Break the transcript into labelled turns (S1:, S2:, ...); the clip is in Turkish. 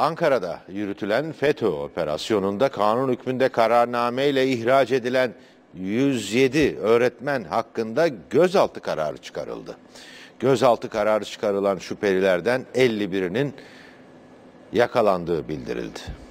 S1: Ankara'da yürütülen FETÖ operasyonunda kanun hükmünde kararnameyle ihraç edilen 107 öğretmen hakkında gözaltı kararı çıkarıldı. Gözaltı kararı çıkarılan şüphelilerden 51'inin yakalandığı bildirildi.